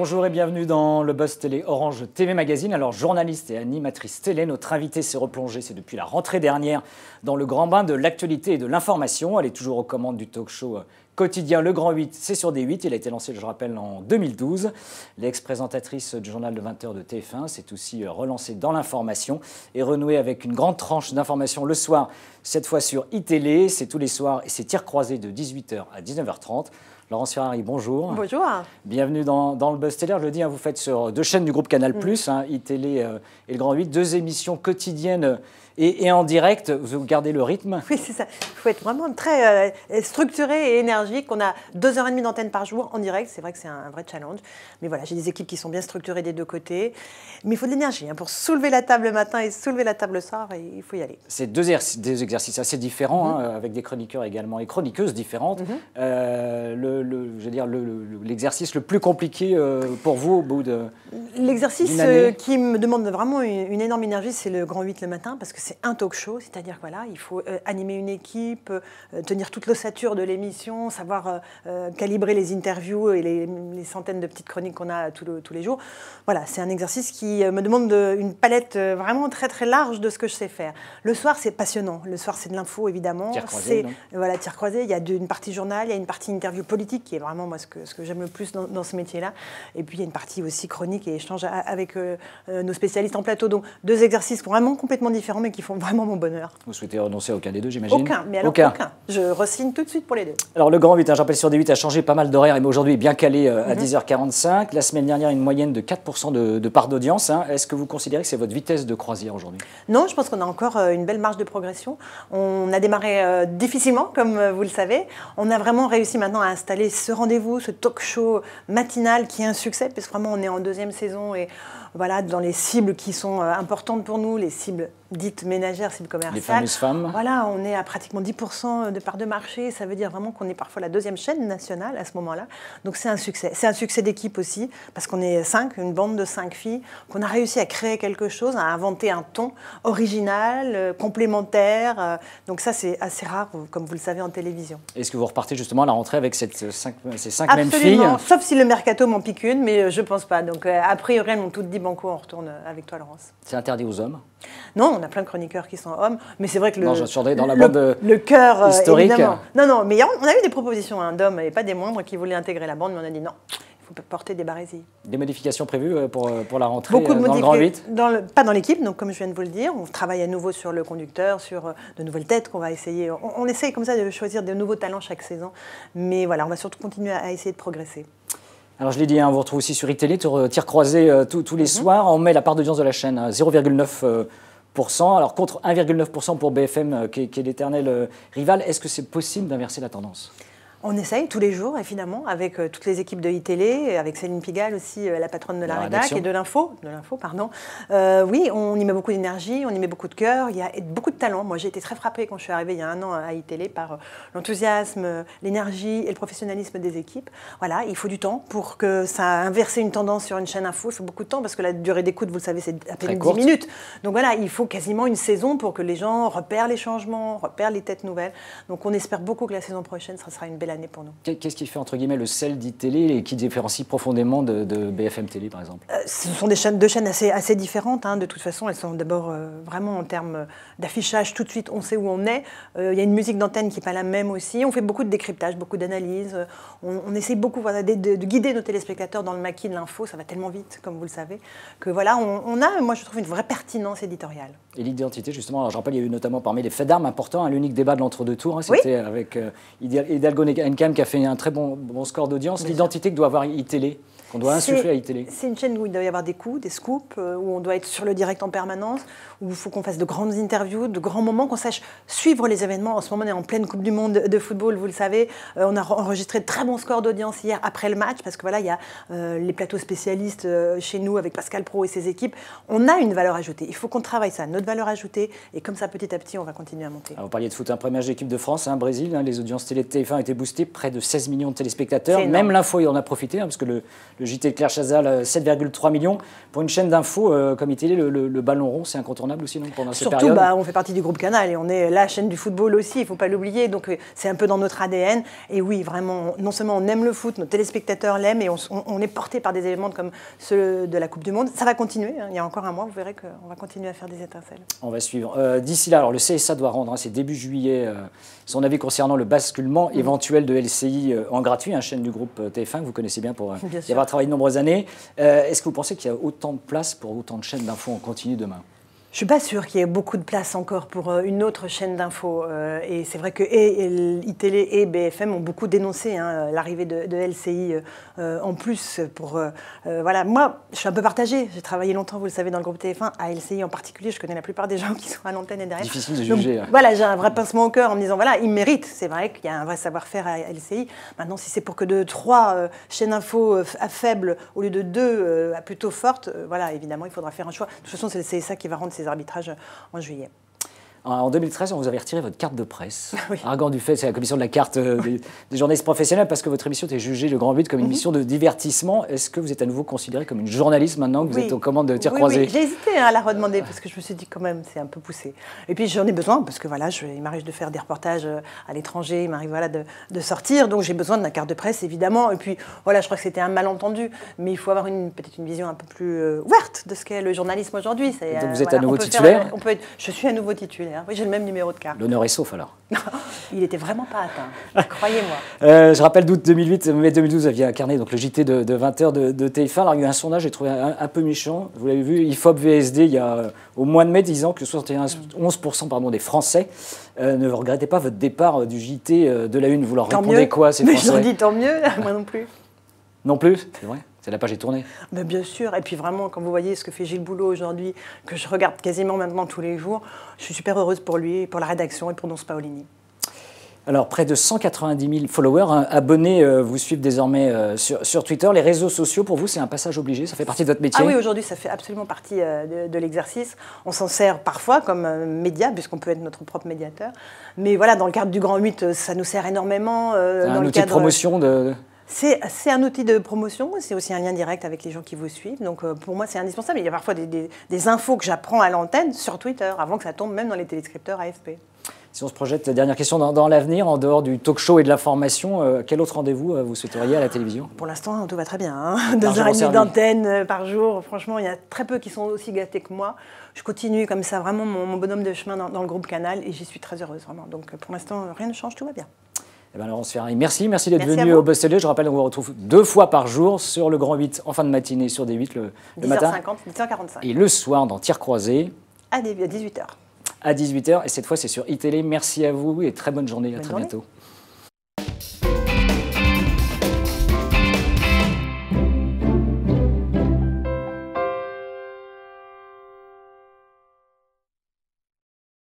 Bonjour et bienvenue dans le Buzz Télé Orange TV Magazine. Alors, journaliste et animatrice télé, notre invitée s'est replongée, c'est depuis la rentrée dernière, dans le grand bain de l'actualité et de l'information. Elle est toujours aux commandes du talk show euh, quotidien Le Grand 8, c'est sur D8. Il a été lancé, je rappelle, en 2012. L'ex-présentatrice du journal de 20h de TF1 s'est aussi euh, relancée dans l'information et renouée avec une grande tranche d'information le soir, cette fois sur iTélé. C'est tous les soirs et c'est tir croisé de 18h à 19h30. Laurence Ferrari, bonjour. Bonjour. Bienvenue dans, le Buzz Teller. Je le dis, hein, vous faites sur deux chaînes du groupe Canal+, mmh. et Le Grand 8, deux émissions quotidiennes et, en direct, vous gardez le rythme Oui, c'est ça. Il faut être vraiment très euh, structuré et énergique. On a deux heures et demie d'antenne par jour en direct. C'est vrai que c'est un, vrai challenge. Mais voilà, j'ai des équipes qui sont bien structurées des deux côtés. Mais il faut de l'énergie hein, pour soulever la table le matin et soulever la table le soir. il faut y aller. C'est deux, exercices assez différents, hein, mhm. avec des chroniqueurs également et chroniqueuses différentes. Mhm. Euh, le, je veux dire, l'exercice le, plus compliqué euh, pour vous au bout de... L'exercice euh, qui me demande vraiment une, énorme énergie, c'est le Grand 8 le matin, parce que c'est un talk show, c'est-à-dire voilà, il faut euh, animer une équipe, euh, tenir toute l'ossature de l'émission, savoir calibrer les interviews et les, centaines de petites chroniques qu'on a tous les jours. Voilà, c'est un exercice qui me demande une palette vraiment très très large de ce que je sais faire. Le soir, c'est passionnant. Le soir, c'est de l'info, évidemment. C'est voilà, tir croisé. Il y a une partie journal, il y a une partie interview politique, qui est vraiment moi ce que, ce que j'aime le plus dans, ce métier-là. Et puis, il y a une partie aussi chronique et change avec euh, euh, nos spécialistes en plateau. Donc deux exercices vraiment complètement différents, mais qui font vraiment mon bonheur. Vous souhaitez renoncer à aucun des deux, j'imagine Aucun, mais alors aucun. Je resigne tout de suite pour les deux. Alors le Grand 8, hein, j'appelle sur des 8, a changé pas mal d'horaires, mais aujourd'hui bien calé euh, à 10h45. Mhm. La semaine dernière, une moyenne de 4% de, part d'audience. Hein. Est-ce que vous considérez que c'est votre vitesse de croisière aujourd'hui Non, je pense qu'on a encore une belle marge de progression. On a démarré difficilement, comme vous le savez. On a vraiment réussi maintenant à installer ce rendez-vous, ce talk show matinal qui est un succès, parce vraiment on est en deuxième saison et voilà, dans les cibles qui sont euh, importantes pour nous, les cibles dites ménagères, le commercial. Les fameuses femmes. Voilà, on est à pratiquement 10% de part de marché. Ça veut dire vraiment qu'on est parfois la deuxième chaîne nationale à ce moment-là. Donc c'est un succès. C'est un succès d'équipe aussi, parce qu'on est cinq, une bande de cinq filles, qu'on a réussi à créer quelque chose, à inventer un ton original, euh, complémentaire. Euh, donc ça, c'est assez rare, euh, comme vous le savez, en télévision. Est-ce que vous repartez justement à la rentrée avec ces cinq mêmes filles Sauf si le mercato m'en pique une, mais je ne pense pas. Donc a priori, elles m'ont toutes dit Banco, on retourne avec toi, Laurence. C'est interdit aux hommes non, on a plein de chroniqueurs qui sont hommes, mais c'est vrai que le, non, je dans la cœur euh, historique. Non, non, mais on a eu des propositions hein, d'hommes et pas des membres qui voulaient intégrer la bande, mais on a dit non. il faut porter des barésies. Des modifications prévues euh, euh, pour, la rentrée Beaucoup de dans Grand 8 Pas dans l'équipe, donc comme je viens de vous le dire, on travaille à nouveau sur le conducteur, sur de nouvelles têtes qu'on va essayer. On, essaie comme ça de choisir de nouveaux talents chaque saison, mais voilà, on va surtout continuer à essayer de progresser. Alors je l'ai dit, hein, on vous retrouve aussi sur iTélé, euh, tir croisé euh, tous les mhm. soirs. On met la part d'audience de la chaîne à euh, 0,9%. alors contre 1,9% pour BFM, qui, est l'éternel rival. Est-ce que c'est possible d'inverser la tendance on essaye tous les jours, évidemment, avec euh, toutes les équipes de iTélé, euh, avec Céline Pigalle aussi, euh, la patronne de la, rédaction et de l'info. De l'info, pardon. oui, on y met beaucoup d'énergie, on y met beaucoup de cœur. Il y a beaucoup de talent. Moi, j'ai été très frappée quand je suis arrivée il y a un an à iTélé par l'enthousiasme, l'énergie et le professionnalisme des équipes. Voilà, il faut du temps pour que ça inverse une tendance sur une chaîne info. Il faut beaucoup de temps parce que la durée d'écoute, vous le savez, c'est à peine 10 minutes. Donc voilà, il faut quasiment une saison pour que les gens repèrent les changements, repèrent les têtes nouvelles. Donc on espère beaucoup que la saison prochaine, ça sera une belle Qu'est-ce qui fait, entre guillemets, le sel télé et qui différencie profondément de, BFM Télé, par exemple euh, Ce sont des chaînes, deux chaînes assez, différentes. Hein. De toute façon, elles sont d'abord euh, vraiment en termes d'affichage, tout de suite, on sait où on est. Euh, il y a une musique d'antenne qui n'est pas la même aussi. On fait beaucoup de décryptage, beaucoup d'analyses. On, essaie beaucoup de, guider nos téléspectateurs dans le maquis de l'info. Ça va tellement vite, comme vous le savez, que voilà, on a, moi, je trouve, une vraie pertinence éditoriale. Et l'identité, justement, je rappelle, il y a eu notamment parmi les faits d'armes importants, hein, l'unique débat de l'entre-deux tours, hein, c'était avec euh, Hidalgo Nkem, qui a fait un très bon, score d'audience, l'identité que doit avoir Télé qu'on doit insuffler à C'est une chaîne où il doit y avoir des coups, des scoops, euh, où on doit être sur le direct en permanence, où il faut qu'on fasse de grandes interviews, de grands moments, qu'on sache suivre les événements. En ce moment, on est en pleine Coupe du Monde de football, vous le savez. Euh, on a enregistré de très bons scores d'audience hier après le match, parce que voilà, il y a euh, les plateaux spécialistes chez nous avec Pascal Pro et ses équipes. On a une valeur ajoutée. Il faut qu'on travaille ça, notre valeur ajoutée, et comme ça, petit à petit, on va continuer à monter. Ah, vous parliez de foot, un hein. premier match d'équipe de France, hein, Brésil, hein. les audiences télé TF1 été boostées, près de 16 millions de téléspectateurs. Même l'info, il en a profité, hein, parce que le, le JT Claire Chazal, 7,3 euh, millions. Pour une chaîne d'infos euh, comme ITL, le, ballon rond, c'est incontournable aussi non, pendant cette Surtout, Bah, on fait partie du groupe Canal et on est la chaîne du football aussi, il ne faut pas l'oublier. Donc euh, c'est un peu dans notre ADN. Et oui, vraiment, non seulement on aime le foot, nos téléspectateurs l'aiment et on, est porté par des éléments comme ceux de la Coupe du Monde. Ça va continuer. Hein. Il y a encore un mois, vous verrez qu'on va continuer à faire des étincelles. On va suivre. D'ici là, alors le CSA doit rendre, hein, c'est début juillet, son avis concernant le basculement éventuel de LCI en gratuit, une hein, chaîne du groupe TF1 que vous connaissez bien pour travaillé de nombreuses années. Euh, est-ce que vous pensez qu'il y a autant de place pour autant de chaînes d'infos en continu demain je suis pas sûre qu'il y ait beaucoup de place encore pour euh, une autre chaîne d'info. Euh, et c'est vrai que et, ITélé et BFM ont beaucoup dénoncé hein, euh, l'arrivée de, LCI en plus. Pour, voilà. Moi, je suis un peu partagée. J'ai travaillé longtemps, vous le savez, dans le groupe TF1, à LCI en particulier. Je connais la plupart des gens qui sont à l'antenne et derrière. Difficile de juger. Hein. Voilà, j'ai un vrai pincement au cœur en me disant voilà, ils méritent. C'est vrai qu'il y a un vrai savoir-faire à LCI. Maintenant, si c'est pour que de trois chaînes d'info à faible au lieu de deux à plutôt fortes, voilà, évidemment, il faudra faire un choix. De toute façon, c'est ça qui va rendre ces arbitrages en juillet. En 2013, on vous avait retiré votre carte de presse, ah oui. du fait, c'est la commission de la carte euh, des, journalistes professionnels, parce que votre émission était jugée, le Grand But, comme une mhm. mission de divertissement. Est-ce que vous êtes à nouveau considéré comme une journaliste maintenant que vous êtes aux commandes de tir oui, croisé J'ai hésité hein, à la redemander, parce que je me suis dit quand même, c'est un peu poussé. Et puis j'en ai besoin, parce que voilà, je, il m'arrive de faire des reportages euh, à l'étranger, il m'arrive voilà, de, sortir, donc j'ai besoin de ma carte de presse, évidemment. Et puis voilà, je crois que c'était un malentendu, mais il faut avoir peut-être une vision un peu plus euh, ouverte de ce qu'est le journalisme aujourd'hui. Donc vous êtes à nouveau titulaire on peut être, Je suis à nouveau titulaire. Hein. Oui, j'ai le même numéro de carte. L'honneur est sauf alors. il n'était vraiment pas atteint, ah. croyez-moi. Euh, je rappelle d'août 2008, euh, mai 2012, vous aviez incarné donc, le JT de, 20h de, TF1. Alors, il y a eu un sondage, j'ai trouvé un, peu méchant. Vous l'avez vu, IFOP VSD, il y a euh, au mois de mai, disant que 71, 11% des Français ne regrettaient pas votre départ du JT de la Une. Vous leur répondez quoi, ces Français Mais je leur dis tant mieux, moi non plus. Non plus, c'est vrai c'est la page est tournée. bien sûr. Et puis vraiment, quand vous voyez ce que fait Gilles Boulot aujourd'hui, que je regarde quasiment maintenant tous les jours, je suis super heureuse pour lui, pour la rédaction et pour Don Alors, près de 190 000 followers, hein, abonnés euh, vous suivent désormais euh, sur, Twitter. Les réseaux sociaux, pour vous, c'est un passage obligé Ça fait partie de votre métier Ah oui, aujourd'hui, ça fait absolument partie euh, de, l'exercice. On s'en sert parfois comme média, puisqu'on peut être notre propre médiateur. Mais voilà, dans le cadre du Grand 8, ça nous sert énormément. Dans un outil de promotion de... C'est un outil de promotion, c'est aussi un lien direct avec les gens qui vous suivent. Donc euh, pour moi, c'est indispensable. Il y a parfois des, infos que j'apprends à l'antenne sur Twitter, avant que ça tombe même dans les téléscripteurs AFP. Si on se projette, euh, dernière question, dans, l'avenir, en dehors du talk show et de la formation, euh, quel autre rendez-vous vous souhaiteriez à la télévision Pour l'instant, tout va très bien. Hein. Deux heures et d'antenne par jour. Franchement, il y a très peu qui sont aussi gâtés que moi. Je continue comme ça, vraiment mon, bonhomme de chemin dans le groupe Canal et j'y suis très heureuse, vraiment. Donc pour l'instant, rien ne change, tout va bien. Eh ben, Laurence Ferrari, merci. Merci d'être venu au Buzz Je rappelle, on vous retrouve deux fois par jour sur le Grand 8 en fin de matinée, sur des 8 le, matin. 10h50, matin. h 45 Et le soir, dans Tir croisé. À 18h. À 18h. Et cette fois, c'est sur iTélé. Merci à vous et très bonne journée. à très bientôt.